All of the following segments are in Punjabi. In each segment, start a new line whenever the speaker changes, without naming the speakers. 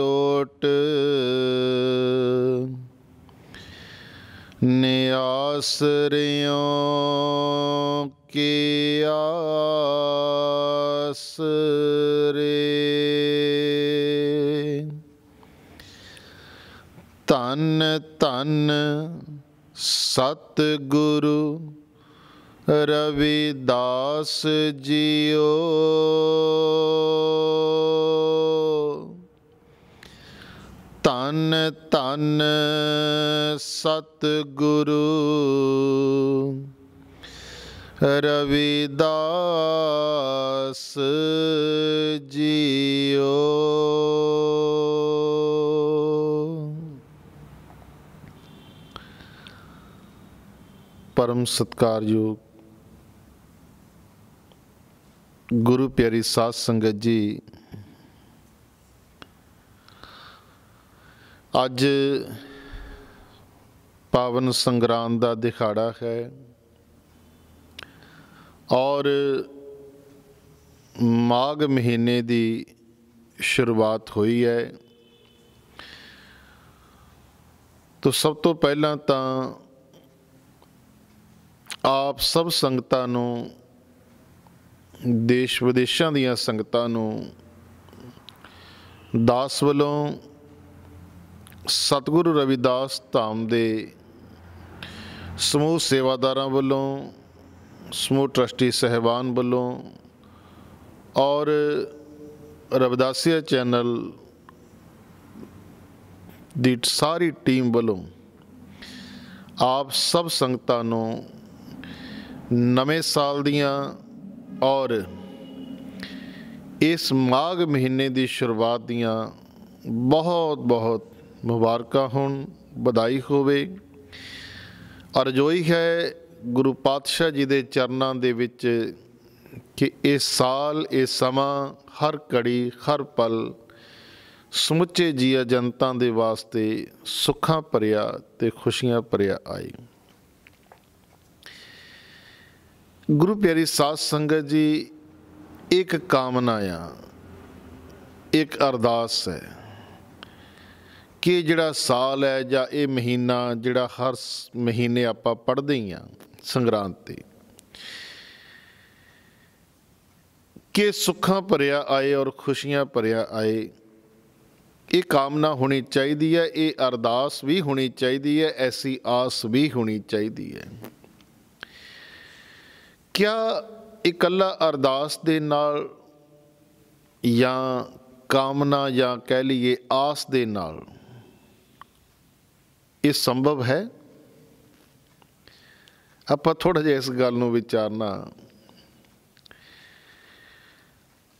ਓਟ ਨਿਆਸਰਿਓ ਕੇ ਆਸਰੇ ਤਨ ਤਨ ਸਤ ਗੁਰੂ ਰਵਿਦਾਸ ਜੀਓ ਧਨ ਧਨ ਸਤ ਗੁਰੂ ਰਵਿਦਾਸ ਜੀਓ ਪਰਮ ਸਤਕਾਰਯੋਗ ਗੁਰੂ ਪਿਆਰੀ ਸਾਧ ਸੰਗਤ ਜੀ ਅੱਜ ਪਾਵਨ ਸੰਗਰਾਮ ਦਾ ਦਿਖਾੜਾ ਹੈ ਔਰ ਮਾਗ ਮਹੀਨੇ ਦੀ ਸ਼ੁਰੂਆਤ ਹੋਈ ਹੈ ਤੋਂ ਸਭ ਤੋਂ ਪਹਿਲਾਂ ਤਾਂ ਆਪ ਸਭ ਸੰਗਤਾਂ ਨੂੰ ਦੇਸ਼ ਵਿਦੇਸ਼ਾਂ ਦੀਆਂ ਸੰਗਤਾਂ ਨੂੰ ਦਾਸ ਵੱਲੋਂ ਸਤਿਗੁਰੂ ਰਵਿਦਾਸ ਧਾਮ ਦੇ ਸਮੂਹ ਸੇਵਾਦਾਰਾਂ ਵੱਲੋਂ ਸਮੂਹ ਟਰਸਟੀ ਸਹਿਬਾਨ ਵੱਲੋਂ ਔਰ ਰਵਿਦਾਸੀਆ ਚੈਨਲ ਦੀ ਸਾਰੀ ਟੀਮ ਵੱਲੋਂ ਆਪ ਸਭ ਸੰਗਤਾਂ ਨੂੰ ਨਵੇਂ ਸਾਲ ਦੀਆਂ ਔਰ ਇਸ ਮਾਘ ਮਹੀਨੇ ਦੀ ਸ਼ੁਰੂਆਤ ਦੀਆਂ ਬਹੁਤ ਬਹੁਤ ਮੁਬਾਰਕਾ ਹੋਣ ਵਧਾਈ ਹੋਵੇ ਅਰਜ਼ੋਈ ਹੈ ਗੁਰੂ ਪਾਤਸ਼ਾਹ ਜੀ ਦੇ ਚਰਨਾਂ ਦੇ ਵਿੱਚ ਕਿ ਇਹ ਸਾਲ ਇਹ ਸਮਾਂ ਹਰ ਕੜੀ ਹਰ ਪਲ ਸਮੁੱਚੇ ਜੀ ਜਨਤਾ ਦੇ ਵਾਸਤੇ ਸੁੱਖਾਂ ਭਰਿਆ ਤੇ ਖੁਸ਼ੀਆਂ ਭਰਿਆ ਆਏ ਗੁਰੂ ਪਿਆਰੀ ਸਾਧ ਸੰਗਤ ਜੀ ਇੱਕ ਕਾਮਨਾ ਆ ਇੱਕ ਅਰਦਾਸ ਹੈ ਕਿ ਜਿਹੜਾ ਸਾਲ ਹੈ ਜਾਂ ਇਹ ਮਹੀਨਾ ਜਿਹੜਾ ਹਰ ਮਹੀਨੇ ਆਪਾਂ ਪੜਦੇ ਹੀ ਆ ਸੰਗਰਾਂਦ ਤੇ ਕਿ ਸੁੱਖਾਂ ਭਰਿਆ ਆਏ ਔਰ ਖੁਸ਼ੀਆਂ ਭਰਿਆ ਆਏ ਇਹ ਕਾਮਨਾ ਹੋਣੀ ਚਾਹੀਦੀ ਹੈ ਇਹ ਅਰਦਾਸ ਵੀ ਹੋਣੀ ਚਾਹੀਦੀ ਹੈ ਐਸੀ ਆਸ ਵੀ ਹੋਣੀ ਚਾਹੀਦੀ ਹੈ ਕਿਆ ਇਕੱਲਾ ਅਰਦਾਸ ਦੇ ਨਾਲ ਜਾਂ ਕਾਮਨਾ ਜਾਂ ਕਹਿ ਲਈਏ ਆਸ ਦੇ ਨਾਲ ਇਹ ਸੰਭਵ ਹੈ ਆਪਾਂ ਥੋੜਾ ਜਿਹਾ ਇਸ ਗੱਲ ਨੂੰ ਵਿਚਾਰਨਾ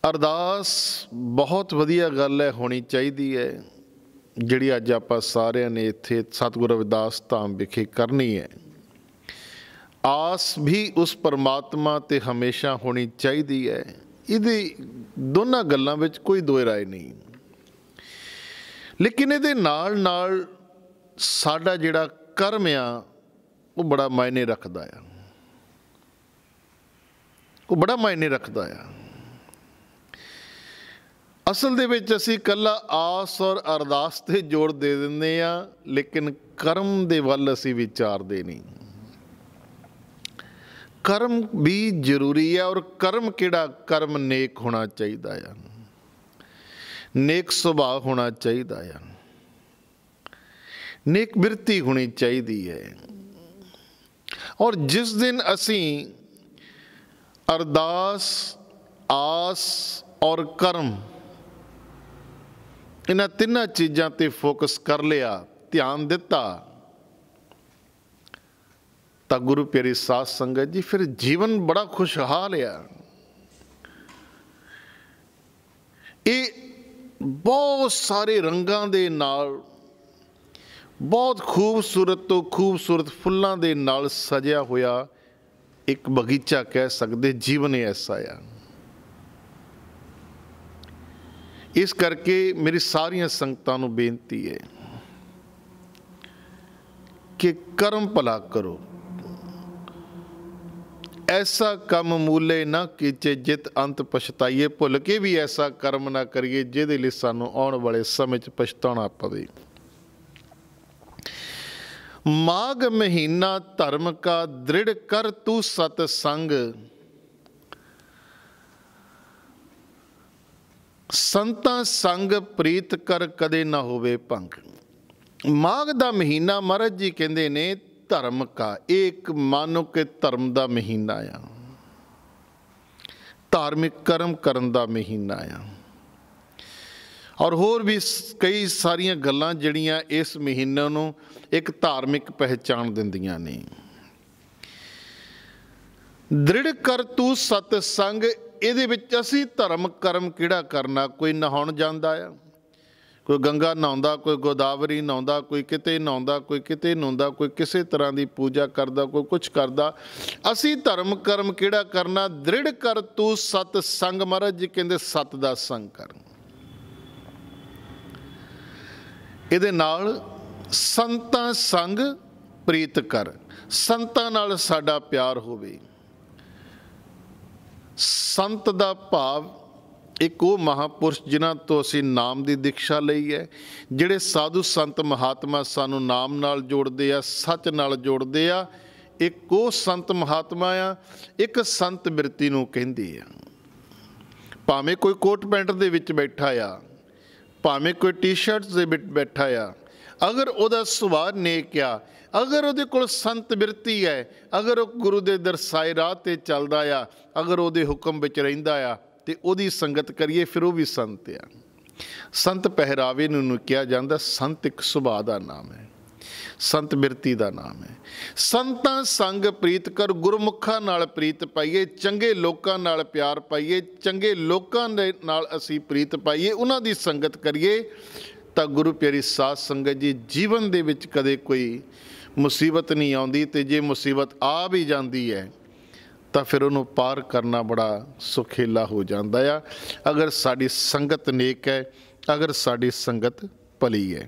ਅਰਦਾਸ ਬਹੁਤ ਵਧੀਆ ਗੱਲ ਹੈ ਹੋਣੀ ਚਾਹੀਦੀ ਹੈ ਜਿਹੜੀ ਅੱਜ ਆਪਾਂ ਸਾਰਿਆਂ ਨੇ ਇੱਥੇ ਸਤਿਗੁਰੂ ਰਵਿਦਾਸ ਧਾਮ ਵਿਖੇ ਕਰਨੀ ਹੈ ਆਸ ਵੀ ਉਸ ਪਰਮਾਤਮਾ ਤੇ ਹਮੇਸ਼ਾ ਹੋਣੀ ਚਾਹੀਦੀ ਹੈ ਇਹਦੀ ਦੋਨਾਂ ਗੱਲਾਂ ਵਿੱਚ ਕੋਈ ਦੋਇ ਰਾਏ ਨਹੀਂ ਲੇਕਿਨ ਇਹਦੇ ਨਾਲ ਨਾਲ ਸਾਡਾ ਜਿਹੜਾ ਕਰਮ ਆ ਉਹ ਬੜਾ ਮਾਇਨੇ ਰੱਖਦਾ ਆ ਉਹ ਬੜਾ ਮਾਇਨੇ ਰੱਖਦਾ ਆ ਅਸਲ ਦੇ ਵਿੱਚ ਅਸੀਂ ਕੱਲਾ ਆਸ ਔਰ ਅਰਦਾਸ ਤੇ ਜੋੜ ਦੇ ਦਿੰਦੇ ਆ ਲੇਕਿਨ ਕਰਮ ਦੇ ਵੱਲ ਅਸੀਂ ਵਿਚਾਰਦੇ ਨਹੀਂ ਕਰਮ ਵੀ ਜ਼ਰੂਰੀ ਹੈ ਔਰ ਕਰਮ ਕਿਹੜਾ ਕਰਮ ਨੇਕ ਹੋਣਾ ਚਾਹੀਦਾ ਆ ਨੇਕ ਸੁਭਾਅ ਹੋਣਾ ਚਾਹੀਦਾ ਆ ਨੇਕ ਬਿਰਤੀ ਹੋਣੀ ਚਾਹੀਦੀ ਹੈ ਔਰ ਜਿਸ ਦਿਨ ਅਸੀਂ ਅਰਦਾਸ ਆਸ ਔਰ ਕਰਮ ਇਹਨਾਂ ਤਿੰਨਾਂ ਚੀਜ਼ਾਂ ਤੇ ਫੋਕਸ ਕਰ ਲਿਆ ਧਿਆਨ ਦਿੱਤਾ ਤਾਂ ਗੁਰੂ ਪਿਆਰੀ ਸਾਧ ਸੰਗਤ ਜੀ ਫਿਰ ਜੀਵਨ ਬੜਾ ਖੁਸ਼ਹਾਲ ਆ ਇਹ ਬਹੁਤ ਸਾਰੇ ਰੰਗਾਂ ਦੇ ਨਾਲ ਬਹੁਤ ਖੂਬਸੂਰਤ ਤੋਂ ਖੂਬਸੂਰਤ ਫੁੱਲਾਂ ਦੇ ਨਾਲ ਸਜਿਆ ਹੋਇਆ ਇੱਕ ਬਗੀਚਾ ਕਹਿ ਸਕਦੇ ਜੀਵਨ ਐਸਾ ਆ ਇਸ ਕਰਕੇ ਮੇਰੀ ਸਾਰੀਆਂ ਸੰਗਤਾਂ ਨੂੰ ਬੇਨਤੀ ਹੈ ਕਿ ਕਰਮ ਭਲਾ ਕਰੋ ਐਸਾ ਕੰਮ ਮੂਲੇ ਨਾ ਕੀਚੇ ਜਿਤ ਅੰਤ ਪਛਤਾਈਏ ਭੁੱਲ ਕੇ ਵੀ ਐਸਾ ਕਰਮ ਨਾ ਕਰੀਏ ਜਿਹਦੇ ਲਈ ਸਾਨੂੰ ਆਉਣ ਵਾਲੇ ਸਮੇਂ 'ਚ ਪਛਤਾਉਣਾ ਪਵੇ ਮਾਘ ਮਹੀਨਾ ਧਰਮ ਕਾ ਦ੍ਰਿੜ ਕਰ ਤੂੰ ਸਤ ਸੰਗ ਸੰਤਾਂ ਸੰਗ ਪ੍ਰੀਤ ਕਰ ਕਦੇ ਨਾ ਹੋਵੇ ਭੰਗ ਮਾਘ ਦਾ ਮਹੀਨਾ ਮਹਾਰਾਜ ਜੀ ਕਹਿੰਦੇ ਨੇ ਧਰਮ ਕਾ ਇਹ ਇੱਕ ਮਾਨੋ ਕਿ ਧਰਮ ਦਾ ਮਹੀਨਾ ਆ ਧਾਰਮਿਕ ਕਰਮ ਕਰਨ ਦਾ ਮਹੀਨਾ ਆ ਔਰ ਹੋਰ ਵੀ ਕਈ ਸਾਰੀਆਂ ਗੱਲਾਂ ਜਿਹੜੀਆਂ ਇਸ ਮਹੀਨੇ ਨੂੰ ਇੱਕ ਧਾਰਮਿਕ ਪਹਿਚਾਣ ਦਿੰਦੀਆਂ ਨੇ ਦ੍ਰਿੜ ਕਰ ਤੂੰ ਸਤ ਸੰਗ ਇਹਦੇ ਵਿੱਚ ਅਸੀਂ ਧਰਮ ਕਰਮ ਕਿਹੜਾ ਕਰਨਾ ਕੋਈ ਨਹਾਉਣ ਜਾਂਦਾ ਆ ਕੋਈ ਗੰਗਾ ਨਹਾਉਂਦਾ ਕੋਈ ਗੋਦਾਵਰੀ ਨਹਾਉਂਦਾ ਕੋਈ ਕਿਤੇ ਨਹਾਉਂਦਾ ਕੋਈ ਕਿਤੇ ਨਹਾਉਂਦਾ ਕੋਈ ਕਿਸੇ ਤਰ੍ਹਾਂ ਦੀ ਪੂਜਾ ਕਰਦਾ ਕੋਈ ਕੁਝ ਕਰਦਾ ਅਸੀਂ ਧਰਮ ਕਰਮ ਕਿਹੜਾ ਕਰਨਾ ਦ੍ਰਿੜ ਕਰ ਤੂੰ ਸਤ ਸੰਗ ਮਹਾਰਾਜ ਜੀ ਕਹਿੰਦੇ ਸਤ ਦਾ ਸੰਗ ਕਰਨਾ ਇਹਦੇ ਨਾਲ ਸੰਤਾਂ ਸੰਗ ਪ੍ਰੀਤ ਕਰ ਸੰਤਾਂ ਨਾਲ ਸਾਡਾ ਪਿਆਰ ਹੋਵੇ ਸੰਤ ਦਾ ਭਾਵ ਇੱਕ ਉਹ ਮਹਾਪੁਰਸ਼ ਜਿਨ੍ਹਾਂ ਤੋਂ ਅਸੀਂ ਨਾਮ ਦੀ ਦੀਕਸ਼ਾ ਲਈ ਹੈ ਜਿਹੜੇ ਸਾਧੂ ਸੰਤ ਮਹਾਤਮਾ ਸਾਨੂੰ ਨਾਮ ਨਾਲ ਜੋੜਦੇ ਆ ਸੱਚ ਨਾਲ ਜੋੜਦੇ ਆ ਇੱਕ ਉਹ ਸੰਤ ਮਹਾਤਮਾ ਆ ਇੱਕ ਸੰਤ ਬਿਰਤੀ ਨੂੰ ਕਹਿੰਦੇ ਆ ਭਾਵੇਂ ਕੋਈ ਕੋਟ ਪੈਂਟ ਦੇ ਵਿੱਚ ਬੈਠਾ ਆ ਭਾਵੇਂ ਕੋਈ ਟੀ ਸਰਟ ਦੇ ਵਿੱਚ ਬੈਠਾ ਆ ਅਗਰ ਉਹਦਾ ਸੁਭਾਅ ਨੇਕ ਆ ਅਗਰ ਉਹਦੇ ਕੋਲ ਸੰਤ ਬਿਰਤੀ ਹੈ ਅਗਰ ਉਹ ਗੁਰੂ ਦੇ ਦਰਸਾਏ ਰਾਹ ਤੇ ਚੱਲਦਾ ਆ ਅਗਰ ਉਹਦੇ ਹੁਕਮ ਵਿੱਚ ਰਹਿੰਦਾ ਆ ਤੇ ਉਹਦੀ ਸੰਗਤ ਕਰੀਏ ਫਿਰ ਉਹ ਵੀ ਸੰਤ ਆ ਸੰਤ ਪਹਿਰਾਵੇ ਨੂੰ ਕਿਹਾ ਜਾਂਦਾ ਸੰਤ ਇੱਕ ਸੁਭਾਅ ਦਾ ਨਾਮ ਹੈ ਸੰਤ ਬਿਰਤੀ ਦਾ ਨਾਮ ਹੈ ਸੰਤਾਂ ਸੰਗ ਪ੍ਰੀਤ ਕਰ ਗੁਰਮੁਖਾਂ ਨਾਲ ਪ੍ਰੀਤ ਪਾਈਏ ਚੰਗੇ ਲੋਕਾਂ ਨਾਲ ਪਿਆਰ ਪਾਈਏ ਚੰਗੇ ਲੋਕਾਂ ਦੇ ਨਾਲ ਅਸੀਂ ਪ੍ਰੀਤ ਪਾਈਏ ਉਹਨਾਂ ਦੀ ਸੰਗਤ ਕਰੀਏ ਤਾਂ ਗੁਰੂ ਪਿਆਰੀ ਸਾਧ ਸੰਗਤ ਜੀ ਜੀਵਨ ਦੇ ਵਿੱਚ ਕਦੇ ਕੋਈ ਮੁਸੀਬਤ ਨਹੀਂ ਆਉਂਦੀ ਤੇ ਜੇ ਮੁਸੀਬਤ ਆ ਵੀ ਜਾਂਦੀ ਹੈ ਤਾਂ ਫਿਰ ਉਹਨੂੰ ਪਾਰ ਕਰਨਾ ਬੜਾ ਸੁਖੇਲਾ ਹੋ ਜਾਂਦਾ ਆ ਅਗਰ ਸਾਡੀ ਸੰਗਤ ਨੇਕ ਹੈ ਅਗਰ ਸਾਡੀ ਸੰਗਤ ਭਲੀ ਹੈ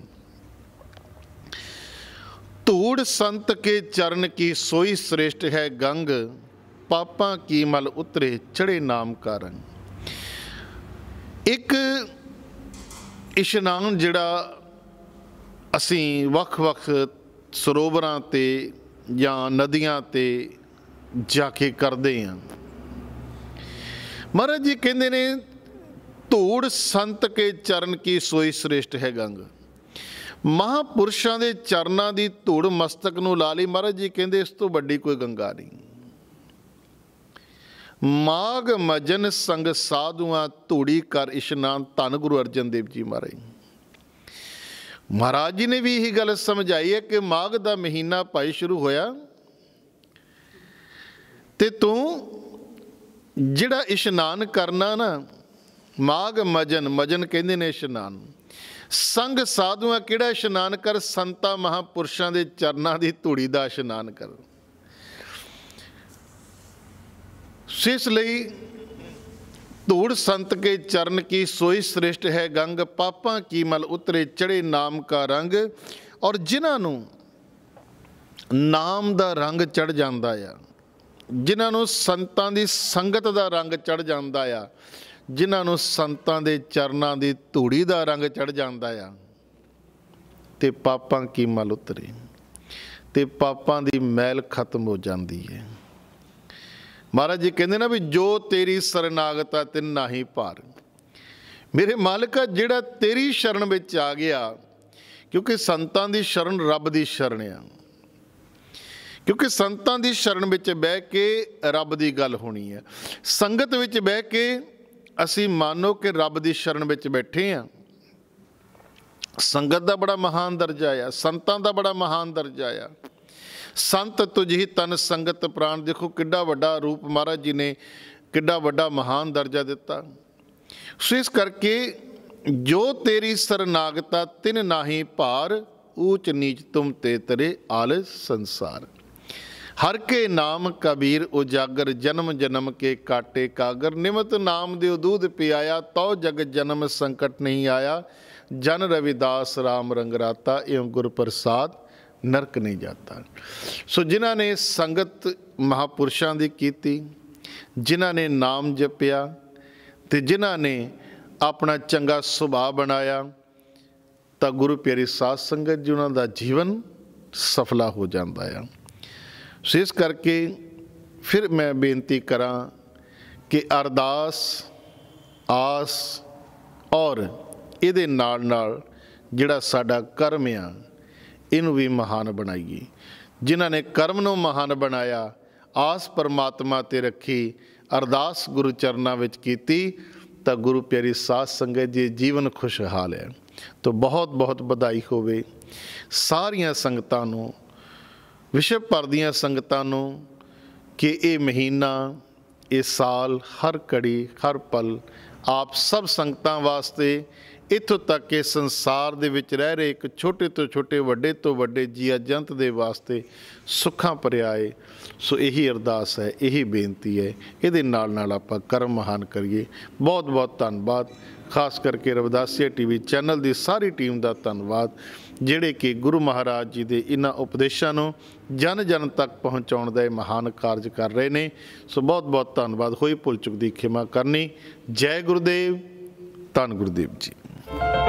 ਧੂੜ ਸੰਤ ਕੇ ਚਰਨ ਕੀ ਸੋਈ ਸ੍ਰੇਸ਼ਟ ਹੈ ਗੰਗ ਪਾਪਾਂ ਕੀ ਮਲ ਉਤਰੇ ਚੜੇ ਨਾਮ ਕਾਰਨ ਇੱਕ ਇਸ਼ਨਾਨ ਜਿਹੜਾ ਅਸੀਂ ਵੱਖ-ਵੱਖ ਸਰੋਵਰਾਂ ਤੇ ਜਾਂ ਨਦੀਆਂ ਤੇ ਜਾ ਕੇ ਕਰਦੇ ਹਾਂ ਮਹਾਰਾਜ ਜੀ ਕਹਿੰਦੇ ਨੇ ਧੂੜ ਸੰਤ ਕੇ ਚਰਨ ਕੀ ਸੋਈ ਸ੍ਰੇਸ਼ਟ ਹੈ ਗੰਗ ਮਹਾਪੁਰਸ਼ਾਂ ਦੇ ਚਰਨਾਂ ਦੀ ਧੂੜ ਮਸਤਕ ਨੂੰ ਲਾ ਲਈ ਮਹਾਰਾਜ ਜੀ ਕਹਿੰਦੇ ਇਸ ਤੋਂ ਵੱਡੀ ਕੋਈ ਗੰਗਾ ਨਹੀਂ ਮਾਗ ਮਜਨ ਸੰਗ ਸਾਧੂਆਂ ਧੂੜੀ ਕਰ ਇਸ਼ਨਾਨ ਧੰ ਗੁਰੂ ਅਰਜਨ ਦੇਵ ਜੀ ਮਹਾਰਾਜ ਮਹਾਰਾਜ ਜੀ ਨੇ ਵੀ ਇਹ ਗੱਲ ਸਮਝਾਈ ਹੈ ਕਿ ਮਾਗ ਦਾ ਮਹੀਨਾ ਭਾਈ ਸ਼ੁਰੂ ਹੋਇਆ ਤੇ ਤੂੰ ਜਿਹੜਾ ਇਸ਼ਨਾਨ ਕਰਨਾ ਨਾ ਮਾਗ ਮਜਨ ਮਜਨ ਕਹਿੰਦੇ ਨੇ ਇਸ਼ਨਾਨ ਸੰਗ ਸਾਧੂਆਂ ਕਿਹੜਾ ਇਸ਼ਨਾਨ ਕਰ ਸੰਤਾ ਮਹਾਪੁਰਸ਼ਾਂ ਦੇ ਚਰਨਾਂ ਦੀ ਧੂੜੀ ਦਾ ਇਸ਼ਨਾਨ ਕਰ ਸਿਸ ਲਈ ਧੂੜ ਸੰਤ ਕੇ ਚਰਨ ਕੀ ਸੋਈ ਸ੍ਰਿਸ਼ਟ ਹੈ ਗੰਗ ਪਾਪਾਂ ਕੀ ਮਲ ਉਤਰੇ ਚੜੇ ਨਾਮ ਕਾ ਰੰਗ ਔਰ ਜਿਨ੍ਹਾਂ ਨੂੰ ਨਾਮ ਦਾ ਰੰਗ ਚੜ ਜਾਂਦਾ ਆ ਜਿਨ੍ਹਾਂ ਨੂੰ ਸੰਤਾਂ ਦੀ ਸੰਗਤ ਦਾ ਰੰਗ ਚੜ ਜਾਂਦਾ ਆ ਜਿਨ੍ਹਾਂ ਨੂੰ ਸੰਤਾਂ ਦੇ ਚਰਨਾਂ ਦੀ ਧੂੜੀ ਦਾ ਰੰਗ ਚੜ ਜਾਂਦਾ ਆ ਤੇ ਪਾਪਾਂ ਕੀ ਮਲ ਉਤਰੇ ਤੇ ਪਾਪਾਂ ਦੀ ਮੈਲ ਖਤਮ ਹੋ ਜਾਂਦੀ ਹੈ ਮਹਾਰਾਜ ਜੀ ਕਹਿੰਦੇ ਨਾ ਵੀ ਜੋ ਤੇਰੀ ਸਰਨਾਗਤ ਆ ਤੇ ਨਾਹੀ ਭਾਰ ਮੇਰੇ ਮਾਲਕਾ ਜਿਹੜਾ ਤੇਰੀ ਸ਼ਰਨ ਵਿੱਚ ਆ ਗਿਆ ਕਿਉਂਕਿ ਸੰਤਾਂ ਦੀ ਸ਼ਰਨ ਰੱਬ ਦੀ ਸ਼ਰਨ ਆ ਕਿਉਂਕਿ ਸੰਤਾਂ ਦੀ ਸ਼ਰਨ ਵਿੱਚ ਬਹਿ ਕੇ ਰੱਬ ਦੀ ਗੱਲ ਹੋਣੀ ਹੈ ਸੰਗਤ ਵਿੱਚ ਬਹਿ ਕੇ ਅਸੀਂ ਮੰਨੋ ਕਿ ਰੱਬ ਦੀ ਸ਼ਰਨ ਵਿੱਚ ਬੈਠੇ ਆ ਸੰਗਤ ਦਾ ਬੜਾ ਮਹਾਨ ਦਰਜਾ ਆ ਸੰਤਾਂ ਦਾ ਬੜਾ ਮਹਾਨ ਦਰਜਾ ਆ ਸੰਤ ਹੀ ਤਨ ਸੰਗਤ ਪ੍ਰਾਨ ਦੇਖੋ ਕਿੱਡਾ ਵੱਡਾ ਰੂਪ ਮਹਾਰਾਜ ਜੀ ਨੇ ਕਿੱਡਾ ਵੱਡਾ ਮਹਾਨ ਦਰਜਾ ਦਿੱਤਾ ਸੋ ਇਸ ਕਰਕੇ ਜੋ ਤੇਰੀ ਸਰਨਾਗਤਾ ਤਿਨ ਨਾਹੀ ਭਾਰ ਊਚ ਨੀਚ ਤੁਮ ਤੇ ਤਰੇ ਆਲ ਸੰਸਾਰ ਹਰ ਕੇ ਨਾਮ ਕਬੀਰ ਉਜਾਗਰ ਜਨਮ ਜਨਮ ਕੇ ਕਾਟੇ ਕਾਗਰ ਨਿਮਤ ਨਾਮ ਦੇ ਉਦੂਦ ਪਿਆਇਆ ਤਉ ਜਗ ਜਨਮ ਸੰਕਟ ਨਹੀਂ ਆਇਆ ਜਨ ਰਵਿਦਾਸ RAM ਰੰਗਰਾਤਾ ਇਉ ਗੁਰ ਪ੍ਰਸਾਦ ਨਰਕ ਨਹੀਂ ਜਾਂਦਾ ਸੋ ਜਿਨ੍ਹਾਂ ਨੇ ਸੰਗਤ ਮਹਾਪੁਰਸ਼ਾਂ ਦੀ ਕੀਤੀ ਜਿਨ੍ਹਾਂ ਨੇ ਨਾਮ ਜਪਿਆ ਤੇ ਜਿਨ੍ਹਾਂ ਨੇ ਆਪਣਾ ਚੰਗਾ ਸੁਭਾਅ ਬਣਾਇਆ ਤਾਂ ਗੁਰੂ ਪਿਆਰੀ ਸਾਧ ਸੰਗਤ ਜੀ ਉਹਨਾਂ ਦਾ ਜੀਵਨ ਸਫਲਾ ਹੋ ਜਾਂਦਾ ਹੈ ਸੋ ਇਸ ਕਰਕੇ ਫਿਰ ਮੈਂ ਬੇਨਤੀ ਕਰਾਂ ਕਿ ਅਰਦਾਸ ਆਸ ਔਰ ਇਹਦੇ ਨਾਲ ਨਾਲ ਜਿਹੜਾ ਸਾਡਾ ਕਰਮ ਆ ਇਹਨੂੰ ਵੀ ਮਹਾਨ ਬਣਾਈਏ ਜਿਨ੍ਹਾਂ ਨੇ ਕਰਮ ਨੂੰ ਮਹਾਨ ਬਣਾਇਆ ਆਸ ਪਰਮਾਤਮਾ ਤੇ ਰੱਖੀ ਅਰਦਾਸ ਗੁਰੂ ਚਰਨਾਂ ਵਿੱਚ ਕੀਤੀ ਤਾਂ ਗੁਰੂ ਪਿਆਰੀ ਸਾਧ ਸੰਗਤ ਜੀ ਜੀਵਨ ਖੁਸ਼ਹਾਲ ਹੈ ਤਾਂ ਬਹੁਤ ਬਹੁਤ ਵਧਾਈ ਹੋਵੇ ਸਾਰੀਆਂ ਸੰਗਤਾਂ ਨੂੰ ਵਿਸ਼ਵ ਭਰ ਦੀਆਂ ਸੰਗਤਾਂ ਨੂੰ ਕਿ ਇਹ ਮਹੀਨਾ ਇਹ ਸਾਲ ਹਰ ਕੜੀ ਹਰ ਪਲ ਆਪ ਸਭ ਸੰਗਤਾਂ ਵਾਸਤੇ ਇਥੋਂ ਤੱਕ ਕਿ ਸੰਸਾਰ ਦੇ ਵਿੱਚ ਰਹਿ ਰਹੇ ਇੱਕ ਛੋਟੇ ਤੋਂ ਛੋਟੇ ਵੱਡੇ ਤੋਂ ਵੱਡੇ ਜੀਵ ਜੰਤ ਦੇ ਵਾਸਤੇ ਸੁੱਖਾਂ ਪਰਿਆਏ ਸੋ ਇਹੀ ਅਰਦਾਸ ਹੈ ਇਹੀ ਬੇਨਤੀ ਹੈ ਇਹਦੇ ਨਾਲ ਨਾਲ ਆਪਾਂ ਕਰਮ ਮਹਾਨ ਕਰੀਏ ਬਹੁਤ ਬਹੁਤ ਧੰਨਵਾਦ ਖਾਸ ਕਰਕੇ ਰਵਦਾਸੀਆ ਟੀਵੀ ਚੈਨਲ ਦੀ ਸਾਰੀ ਟੀਮ ਦਾ ਧੰਨਵਾਦ ਜਿਹੜੇ ਕਿ ਗੁਰੂ ਮਹਾਰਾਜ ਜੀ ਦੇ ਇਹਨਾਂ ਉਪਦੇਸ਼ਾਂ ਨੂੰ ਜਨ ਜਨ ਤੱਕ ਪਹੁੰਚਾਉਣ ਦਾ ਇਹ ਮਹਾਨ ਕਾਰਜ ਕਰ ਰਹੇ ਨੇ ਸੋ ਬਹੁਤ ਬਹੁਤ ਧੰਨਵਾਦ ਹੋਈ ਭੁੱਲ ਚੁੱਕ ਦੀ ਖਿਮਾ ਕਰਨੀ ਜੈ ਗੁਰਦੇਵ ਧੰਨ ਗੁਰਦੇਵ ਜੀ